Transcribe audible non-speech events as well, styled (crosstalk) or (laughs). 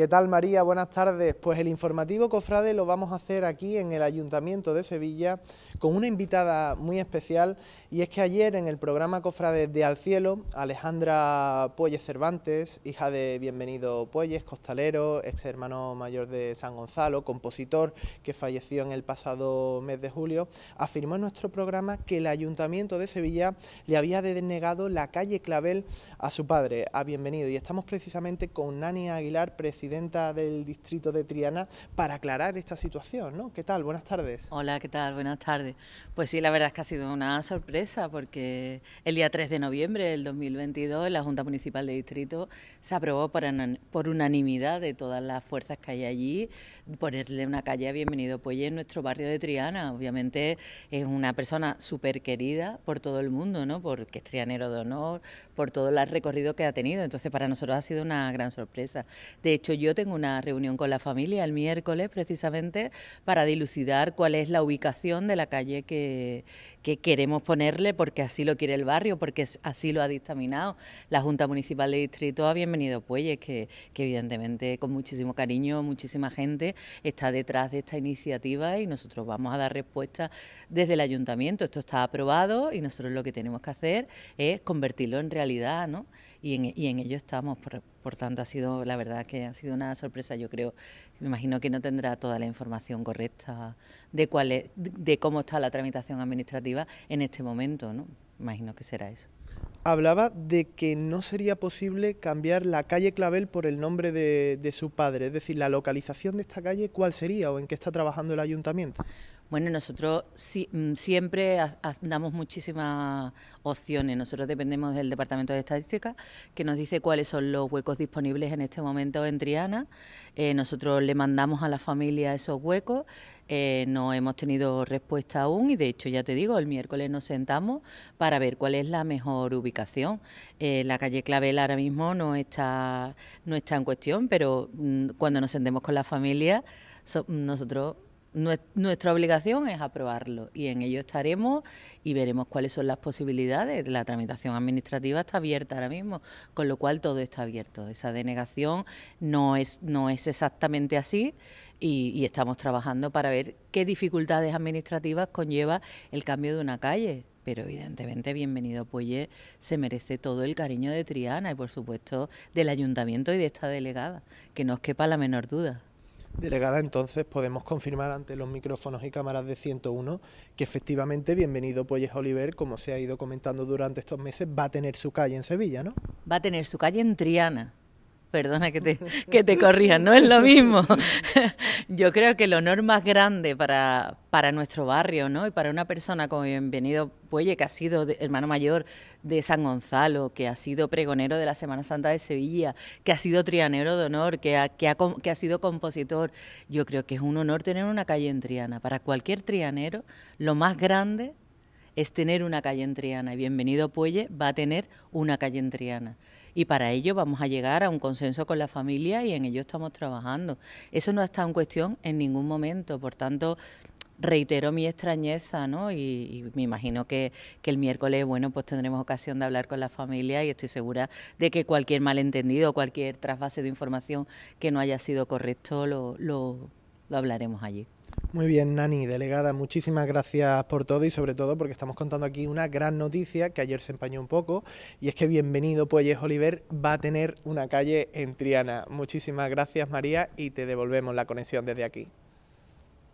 ¿Qué tal María? Buenas tardes. Pues el informativo Cofrade lo vamos a hacer aquí en el Ayuntamiento de Sevilla con una invitada muy especial y es que ayer en el programa Cofrade de Al Cielo, Alejandra Puelles Cervantes, hija de Bienvenido Puelles, costalero, ex hermano mayor de San Gonzalo, compositor que falleció en el pasado mes de julio, afirmó en nuestro programa que el Ayuntamiento de Sevilla le había denegado la calle Clavel a su padre, a Bienvenido. Y estamos precisamente con Nani Aguilar, presidente del distrito de Triana, para aclarar esta situación, ¿no? ¿Qué tal? Buenas tardes. Hola, ¿qué tal? Buenas tardes. Pues sí, la verdad es que ha sido una sorpresa porque el día 3 de noviembre del 2022 en la Junta Municipal de Distrito se aprobó por, unanimidad de todas las fuerzas que hay allí ponerle una calle a Bienvenido pues en nuestro barrio de Triana. Obviamente es una persona súper querida por todo el mundo, ¿no? Porque es trianero de honor, por todo el recorrido que ha tenido. Entonces para nosotros ha sido una gran sorpresa. De hecho, yo tengo una reunión con la familia el miércoles precisamente para dilucidar cuál es la ubicación de la calle que, queremos ponerle porque así lo quiere el barrio, porque así lo ha dictaminado la Junta Municipal de Distrito ha Bienvenido Pueyes que, que evidentemente con muchísimo cariño, muchísima gente está detrás de esta iniciativa y nosotros vamos a dar respuesta desde el ayuntamiento. Esto está aprobado y nosotros lo que tenemos que hacer es convertirlo en realidad, ¿no? y en, ello estamos. Por, tanto, ha sido, la verdad que ha sido una sorpresa, yo creo, me imagino que no tendrá toda la información correcta de, cuál de cómo está la tramitación administrativa en este momento, ¿no? Imagino que será eso hablaba de que no sería posible cambiar la calle Clavel por el nombre de, de, su padre, es decir, la localización de esta calle, ¿cuál sería o en qué está trabajando el ayuntamiento? Bueno, nosotros mm, siempre damos muchísimas opciones. Nosotros dependemos del Departamento de Estadística, que nos dice cuáles son los huecos disponibles en este momento en Triana. Eh, nosotros le mandamos a la familia esos huecos. Eh, no hemos tenido respuesta aún y de hecho ya te digo, el miércoles nos sentamos para ver cuál es la mejor ubicación. Eh, la calle Clavel ahora mismo no está, no está en cuestión, pero mm, cuando nos sentemos con la familia, nosotros nuestra obligación es aprobarlo y en ello estaremos y veremos cuáles son las posibilidades. La tramitación administrativa está abierta ahora mismo, con lo cual todo está abierto. Esa denegación no es, exactamente así y, estamos trabajando para ver qué dificultades administrativas conlleva el cambio de una calle pero evidentemente bienvenido Puelle se merece todo el cariño de Triana y por supuesto del ayuntamiento y de esta delegada, que no os quepa la menor duda. Delegada, entonces podemos confirmar ante los micrófonos y cámaras de 101 que efectivamente Bienvenido Puelles Oliver, como se ha ido comentando durante estos meses, va a tener su calle en Sevilla, ¿no? Va a tener su calle en Triana perdona que te, que te corrija, no es lo mismo. (laughs) Yo creo que el honor más grande para, para nuestro barrio, ¿no? Y para una persona como Bienvenido Puelle, que ha sido hermano mayor de San Gonzalo, que ha sido pregonero de la Semana Santa de Sevilla, que ha sido trianero de honor, que que ha, que ha sido compositor. Yo creo que es un honor tener una calle en Triana. Para cualquier trianero, lo más grande es tener una calle en Triana y Bienvenido Puelle va a tener una calle en Triana. Y para ello vamos a llegar a un consenso con la familia y en ello estamos trabajando. Eso no está en cuestión en ningún momento, por tanto reitero mi extrañeza, ¿no? Y, me imagino que, el miércoles, bueno, pues tendremos ocasión de hablar con la familia y estoy segura de que cualquier malentendido, cualquier trasvase de información que no haya sido correcto, lo lo hablaremos allí. Muy bien, Nani, delegada, muchísimas gracias por todo y sobre todo porque estamos contando aquí una gran noticia que ayer se empañó un poco y es que bienvenido Puelles Oliver va a tener una calle en Triana. Muchísimas gracias María y te devolvemos la conexión desde aquí.